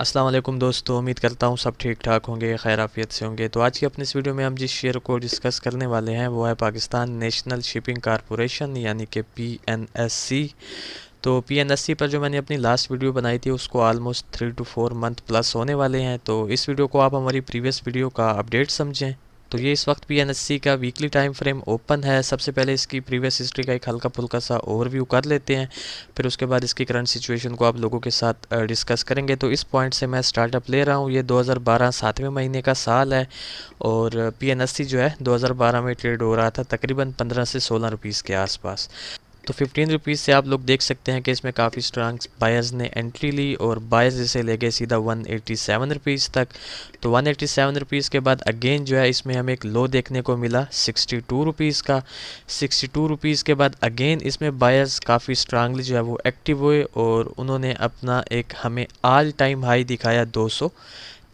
अस्सलाम वालेकुम दोस्तों उम्मीद करता हूँ सब ठीक ठाक होंगे खैराफियत से होंगे तो आज की अपने इस वीडियो में हम जिस शेयर को डिस्कस करने वाले हैं वो है पाकिस्तान नेशनल शिपिंग कॉरपोरेशन यानी कि सी तो सी पर जो मैंने अपनी लास्ट वीडियो बनाई थी उसको almost three to four month plus होने वाले हैं तो इस वीडियो को आप हमारी प्रीवियस वीडियो का अपडेट समझें तो ये इस वक्त भी एनएससी का वीकली टाइम फ्रेम ओपन है सबसे पहले इसकी प्रीवियस हिस्ट्री का एक हल्का फुल्का सा ओवरव्यू कर लेते हैं फिर उसके बाद इसकी करंट सिचुएशन को आप लोगों के साथ डिस्कस करेंगे तो इस पॉइंट से मैं स्टार्टअप ले रहा हूँ ये 2012 सातवें महीने का साल है और पी जो है दो में ट्रेड हो रहा था तकरीबन पंद्रह से सोलह रुपीज़ के आसपास तो फिफ्टीन रुपीज़ से आप लोग देख सकते हैं कि इसमें काफ़ी स्ट्रांग बायर्स ने एंट्री ली और बायर्स इसे ले गए सीधा वन एटी सेवन रुपीज़ तक तो वन एटी सेवन रुपीज़ के बाद अगेन जो है इसमें हमें एक लो देखने को मिला सिक्सटी टू रुपीज़ का सिक्सटी टू रुपीज़ के बाद अगेन इसमें बायर्स काफ़ी स्ट्रांगली जो है वो एक्टिव हुए और उन्होंने अपना एक हमें आल टाइम हाई दिखाया दो सौ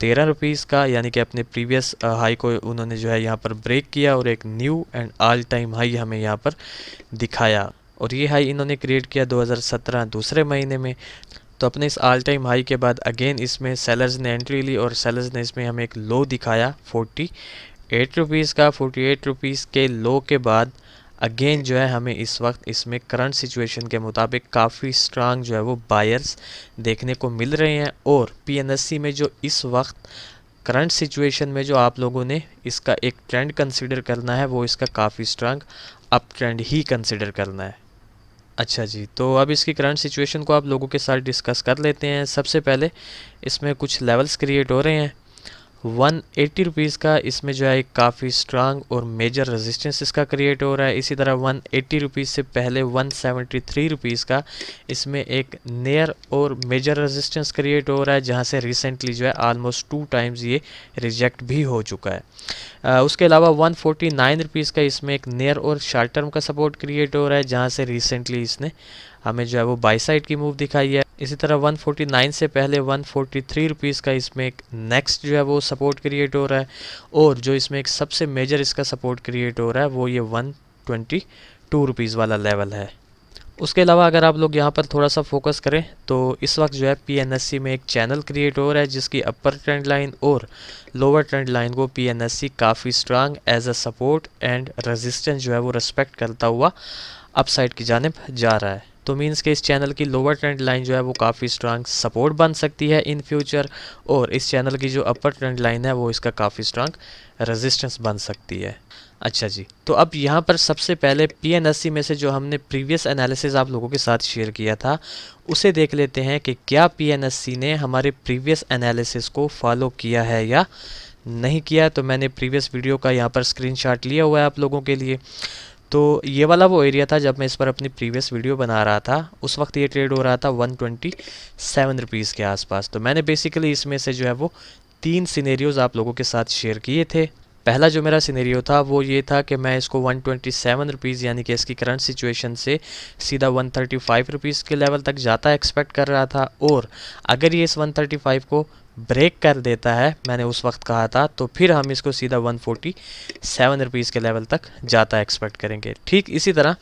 तेरह रुपीज़ का यानी कि अपने प्रीवियस हाई को उन्होंने जो है यहाँ पर ब्रेक किया और एक new and all time high हमें यहाँ पर दिखाया और ये हाई इन्होंने क्रिएट किया 2017 दूसरे महीने में तो अपने इस ऑल टाइम हाई के बाद अगेन इसमें सेलर्स ने एंट्री ली और सेलर्स ने इसमें हमें एक लो दिखाया फोर्टी एट रुपीज़ का 48 एट रुपीज़ के लो के बाद अगेन जो है हमें इस वक्त इसमें करंट सिचुएशन के मुताबिक काफ़ी स्ट्रांग जो है वो बायर्स देखने को मिल रहे हैं और पी में जो इस वक्त करंट सिचुएशन में जो आप लोगों ने इसका एक ट्रेंड कंसिडर करना है वो इसका काफ़ी स्ट्रांग अप ट्रेंड ही कंसिडर करना है अच्छा जी तो अब इसकी करंट सिचुएशन को आप लोगों के साथ डिस्कस कर लेते हैं सबसे पहले इसमें कुछ लेवल्स क्रिएट हो रहे हैं वन एट्टी रुपीज़ का इसमें जो है काफ़ी स्ट्रांग और मेजर रेजिस्टेंस इसका क्रिएट हो रहा है इसी तरह वन एट्टी रुपीज़ से पहले वन सेवेंटी थ्री रुपीज़ का इसमें एक नेयर और मेजर रेजिस्टेंस क्रिएट हो रहा है जहां से रिसेंटली जो है आलमोस्ट टू टाइम्स ये रिजेक्ट भी हो चुका है आ, उसके अलावा वन फोर्टी नाइन रुपीज़ का इसमें एक नेयर और शार्ट टर्म का सपोर्ट क्रिएट हो रहा है जहाँ से रिसेंटली इसने हमें जो है वो बाई साइड की मूव दिखाई है इसी तरह 149 से पहले 143 रुपीस का इसमें एक नेक्स्ट जो है वो सपोर्ट क्रिएट हो रहा है और जो इसमें एक सबसे मेजर इसका सपोर्ट क्रिएट हो रहा है वो ये 122 रुपीस वाला लेवल है उसके अलावा अगर आप लोग यहाँ पर थोड़ा सा फोकस करें तो इस वक्त जो है पीएनएससी में एक चैनल क्रिएट हो रहा है जिसकी अपर ट्रेंड लाइन और लोअर ट्रेंड लाइन को पीएनएससी काफ़ी strong as a support and resistance जो है वो रेस्पेक्ट करता हुआ अपसाइड की जानब जा रहा है तो मीन्स के इस चैनल की लोअर ट्रेंड लाइन जो है वो काफ़ी स्ट्रांग सपोर्ट बन सकती है इन फ्यूचर और इस चैनल की जो अपर ट्रेंड लाइन है वो इसका काफ़ी स्ट्रांग रेजिस्टेंस बन सकती है अच्छा जी तो अब यहाँ पर सबसे पहले पी में से जो हमने प्रीवियस एनालिसिस आप लोगों के साथ शेयर किया था उसे देख लेते हैं कि क्या पी ने हमारे प्रीवियस एनालिसिस को फॉलो किया है या नहीं किया तो मैंने प्रीवियस वीडियो का यहाँ पर स्क्रीनशॉट लिया हुआ है आप लोगों के लिए तो ये वाला वो एरिया था जब मैं इस पर अपनी प्रीवियस वीडियो बना रहा था उस वक्त ये ट्रेड हो रहा था वन ट्वेंटी सेवन रुपीज़ के आसपास तो मैंने बेसिकली इसमें से जो है वो तीन सीनेरियोज़ आप लोगों के साथ शेयर किए थे पहला जो मेरा सीनेरियो था वो ये था कि मैं इसको वन ट्वेंटी सेवन रुपीज़ यानी कि इसकी करंट सिचुएशन से सीधा वन थर्टी फाइव रुपीज़ के लेवल तक जाता एक्सपेक्ट कर रहा था और अगर ये इस वन थर्टी फाइव को ब्रेक कर देता है मैंने उस वक्त कहा था तो फिर हम इसको सीधा 147 फोर्टी के लेवल तक जाता एक्सपेक्ट करेंगे ठीक इसी तरह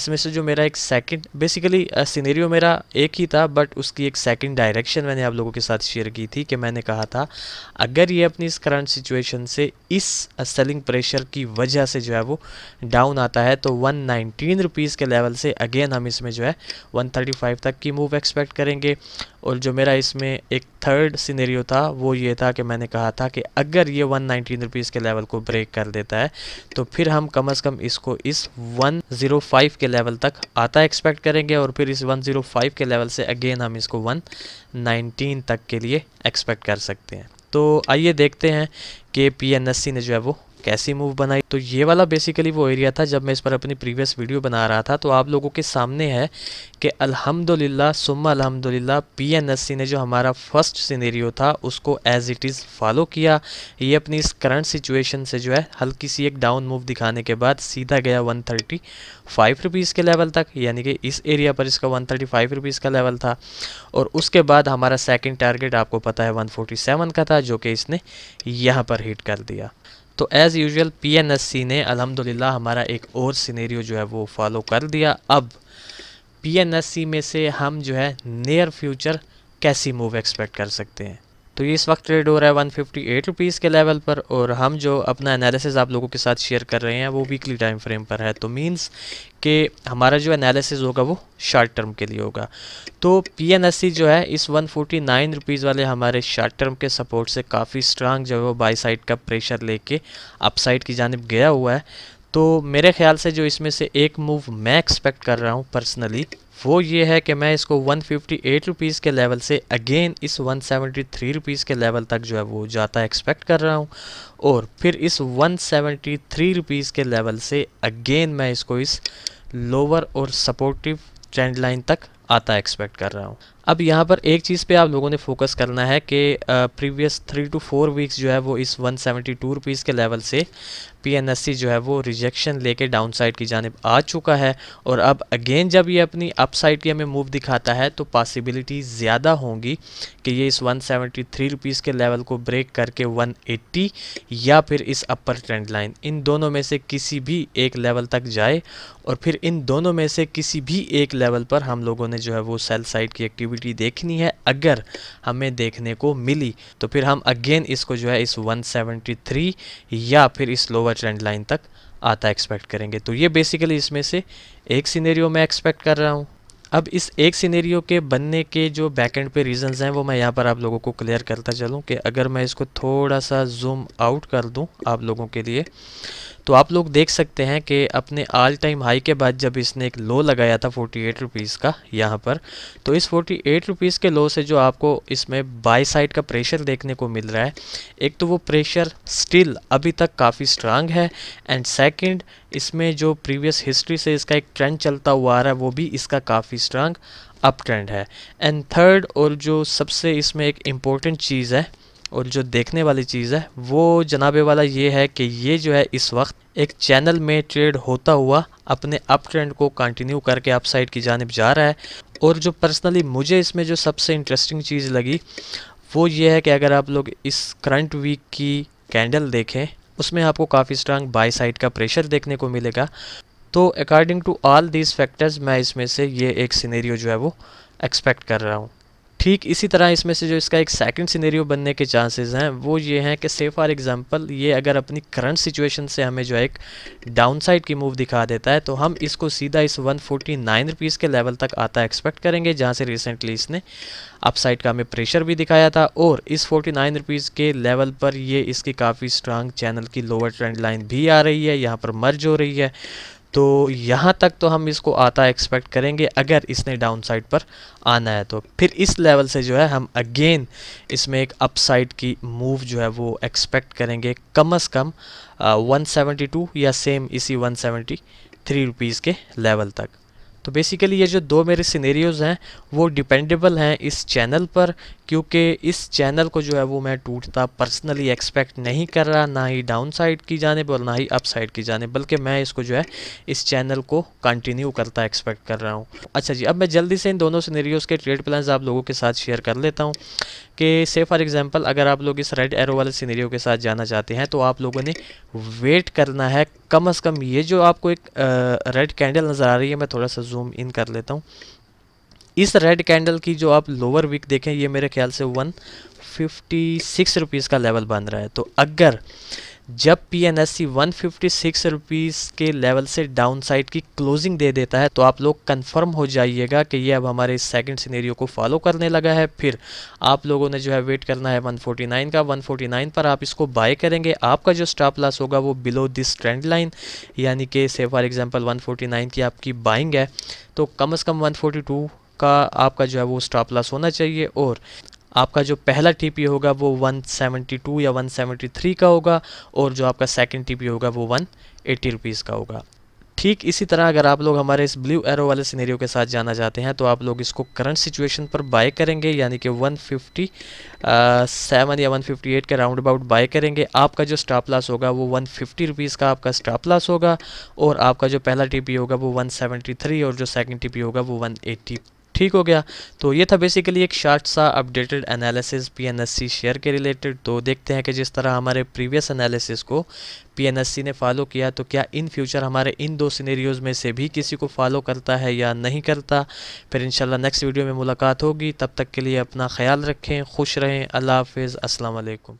इसमें से जो मेरा एक सेकंड बेसिकली सिनेरियो मेरा एक ही था बट उसकी एक सेकंड डायरेक्शन मैंने आप लोगों के साथ शेयर की थी कि मैंने कहा था अगर ये अपनी इस करंट सिचुएशन से इस सेलिंग प्रेशर की वजह से जो है वो डाउन आता है तो वन नाइनटीन के लेवल से अगेन हम इसमें जो है वन तक की मूव एक्सपेक्ट करेंगे और जो मेरा इसमें एक थर्ड सिनेरियो था वो ये था कि मैंने कहा था कि अगर ये वन नाइनटीन रुपीज़ के लेवल को ब्रेक कर देता है तो फिर हम कम अज़ कम इसको इस वन ज़ीरो फाइव के लेवल तक आता एक्सपेक्ट करेंगे और फिर इस वन ज़ीरो फाइव के लेवल से अगेन हम इसको वन नाइनटीन तक के लिए एक्सपेक्ट कर सकते हैं तो आइए देखते हैं कि पी एन एस सी ने जो है वो कैसी मूव बनाई तो ये वाला बेसिकली वो एरिया था जब मैं इस पर अपनी प्रीवियस वीडियो बना रहा था तो आप लोगों के सामने है कि अल्हम्दुलिल्लाह सुम्मा अल्हम्दुलिल्लाह पीएनएससी ने जो हमारा फर्स्ट सिनेरियो था उसको एज इट इज़ फॉलो किया ये अपनी इस करंट सिचुएशन से जो है हल्की सी एक डाउन मूव दिखाने के बाद सीधा गया वन थर्टी फाइव रुपीज़ के लेवल तक यानी कि इस एरिया पर इसका वन थर्टी फाइव रुपीज़ का लेवल था और उसके बाद हमारा सेकेंड टारगेट आपको पता है वन फोर्टी सेवन का था जो कि इसने यहाँ पर हिट कर दिया तो एज़ यूजुअल पीएनएससी ने अलहमदिल्ला हमारा एक और सिनेरियो जो है वो फॉलो कर दिया अब पीएनएससी में से हम जो है नियर फ्यूचर कैसी मूव एक्सपेक्ट कर सकते हैं तो ये इस वक्त ट्रेड हो रहा है वन फिफ्टी एट रुपीज़ के लेवल पर और हम जो अपना एनालिसिस आप लोगों के साथ शेयर कर रहे हैं वो वीकली टाइम फ्रेम पर है तो मींस कि हमारा जो एनालिसिस होगा वो शॉर्ट टर्म के लिए होगा तो पी जो है इस वन फोर्टी नाइन रुपीज़ वाले हमारे शॉर्ट टर्म के सपोर्ट से काफ़ी स्ट्रांग जो है वो बाई साइड का प्रेशर लेके अपसाइड की जानब गया हुआ है तो मेरे ख्याल से जो इसमें से एक मूव मैं एक्सपेक्ट कर रहा हूँ पर्सनली वो ये है कि मैं इसको 158 रुपीस के लेवल से अगेन इस 173 रुपीस के लेवल तक जो है वो जाता एक्सपेक्ट कर रहा हूँ और फिर इस 173 रुपीस के लेवल से अगेन मैं इसको इस लोअर और सपोर्टिव ट्रेंड लाइन तक आता एक्सपेक्ट कर रहा हूँ अब यहाँ पर एक चीज़ पे आप लोगों ने फोकस करना है कि previous three to four weeks जो है वो इस 172 रुपीज़ के लेवल से पीएनएससी जो है वो रिजेक्शन लेके डाउन साइड की जानब आ चुका है और अब अगेन जब ये अपनी अप साइड की हमें मूव दिखाता है तो पॉसिबिलिटी ज़्यादा होंगी कि ये इस 173 सेवेंटी के लेवल को ब्रेक करके 180 या फिर इस अपर ट्रेंड लाइन इन दोनों में से किसी भी एक लेवल तक जाए और फिर इन दोनों में से किसी भी एक लेवल पर हम लोगों ने हमने जो है वो सेल साइड की एक्टिविटी देखनी है अगर हमें देखने को मिली तो फिर हम अगेन इसको जो है इस 173 या फिर इस लोअर ट्रेंड लाइन तक आता एक्सपेक्ट करेंगे तो ये बेसिकली इसमें से एक सीनेरियो मैं एक्सपेक्ट कर रहा हूँ अब इस एक सीनेरियो के बनने के जो एंड पे रीजंस हैं वो मैं यहाँ पर आप लोगों को क्लियर करता चलूँ कि अगर मैं इसको थोड़ा सा जूम आउट कर दूँ आप लोगों के लिए तो आप लोग देख सकते हैं कि अपने ऑल टाइम हाई के बाद जब इसने एक लो लगाया था फोर्टी एट रुपीज़ का यहाँ पर तो इस फोर्टी एट रुपीज़ के लो से जो आपको इसमें बाई साइड का प्रेशर देखने को मिल रहा है एक तो वो प्रेशर स्टिल अभी तक काफ़ी स्ट्रांग है एंड सेकेंड इसमें जो प्रीवियस हिस्ट्री से इसका एक ट्रेंड चलता हुआ आ रहा है वो भी इसका काफ़ी स्ट्रांग अप ट्रेंड है एंड थर्ड और जो सबसे इसमें एक इम्पोर्टेंट चीज़ है और जो देखने वाली चीज़ है वो जनाबे वाला ये है कि ये जो है इस वक्त एक चैनल में ट्रेड होता हुआ अपने अप ट्रेंड को कंटिन्यू करके अप साइड की जानब जा रहा है और जो पर्सनली मुझे इसमें जो सबसे इंटरेस्टिंग चीज़ लगी वो ये है कि अगर आप लोग इस करंट वीक की कैंडल देखें उसमें आपको काफ़ी स्ट्रांग बाई साइड का प्रेशर देखने को मिलेगा तो according to all these factors मैं इसमें से ये एक सीनेरियो जो है वो एक्सपेक्ट कर रहा हूँ ठीक इसी तरह इसमें से जो इसका एक सेकंड सिनेरियो बनने के चांसेस हैं वो ये हैं कि से फॉर एग्जांपल ये अगर अपनी करंट सिचुएशन से हमें जो है एक डाउनसाइड की मूव दिखा देता है तो हम इसको सीधा इस 149 फोर्टी के लेवल तक आता एक्सपेक्ट करेंगे जहाँ से रिसेंटली इसने अपसाइड का हमें प्रेशर भी दिखाया था और इस फोर्टी रुपीस के लेवल पर ये इसकी काफ़ी स्ट्रांग चैनल की लोअर ट्रेंड लाइन भी आ रही है यहाँ पर मर्ज हो रही है तो यहाँ तक तो हम इसको आता एक्सपेक्ट करेंगे अगर इसने डाउन साइड पर आना है तो फिर इस लेवल से जो है हम अगेन इसमें एक अपसाइड की मूव जो है वो एक्सपेक्ट करेंगे कम अज़ कम 172 या सेम इसी 173 रुपीस के लेवल तक तो बेसिकली ये जो दो मेरे सिनेरियोज़ हैं वो डिपेंडेबल हैं इस चैनल पर क्योंकि इस चैनल को जो है वो मैं टूटता पर्सनली एक्सपेक्ट नहीं कर रहा ना ही डाउन साइड की जाने और ना ही अप साइड की जाने बल्कि मैं इसको जो है इस चैनल को कंटिन्यू करता एक्सपेक्ट कर रहा हूँ अच्छा जी अब मैं जल्दी से इन दोनों सिनेरियोज़ के ट्रेड प्लान आप लोगों के साथ शेयर कर लेता हूँ कि से फॉर एग्ज़ाम्पल अगर आप लोग इस रेड एरो वाले सीनेरियो के साथ जाना चाहते हैं तो आप लोगों ने वेट करना है कम अज़ कम ये जो आपको एक रेड कैंडल नज़र आ रही है मैं थोड़ा सा जूम इन कर लेता हूँ इस रेड कैंडल की जो आप लोअर विक देखें ये मेरे ख्याल से वन फिफ्टी सिक्स रुपीज़ का लेवल बन रहा है तो अगर जब P N S C one fifty six rupees के लेवल से डाउन साइड की क्लोजिंग दे देता है तो आप लोग कंफर्म हो जाइएगा कि ये अब हमारे सेकंड सिनेरियो को फॉलो करने लगा है फिर आप लोगों ने जो है वेट करना है 149 का 149 पर आप इसको बाय करेंगे आपका जो स्टॉप लॉस होगा वो बिलो दिस ट्रेंड लाइन यानी कि से फॉर एग्ज़ाम्पल 149 की आपकी बाइंग है तो कम अज़ कम वन का आपका जो है वो स्टॉप लॉस होना चाहिए और आपका जो पहला टी होगा वो 172 या 173 का होगा और जो आपका सेकंड टी होगा वो 180 एट्टी का होगा ठीक इसी तरह अगर आप लोग हमारे इस ब्लू एरो वाले सिनेरियो के साथ जाना चाहते हैं तो आप लोग इसको करंट सिचुएशन पर बाय करेंगे यानी कि 157 सेवन या 158 के राउंड अबाउट बाय करेंगे आपका जो स्टॉप लॉस होगा वो 150 फिफ्टी का आपका स्टॉप लॉस होगा और आपका जो पहला टीपी होगा वो 173 और जो सेकंड टीपी होगा वो 180 ठीक हो गया तो ये था बेसिकली एक शार्ट सा अपडेटेड एनालिसिस पीएनएससी शेयर के रिलेटेड तो देखते हैं कि जिस तरह हमारे प्रीवियस एनालिसिस को पीएनएससी ने फॉलो किया तो क्या इन फ्यूचर हमारे इन दो सीनेरियोज़ में से भी किसी को फॉलो करता है या नहीं करता फिर इनशाला नेक्स्ट वीडियो में मुलाकात होगी तब तक के लिए अपना ख्याल रखें खुश रहें अल्लाह हाफिज़ असलकम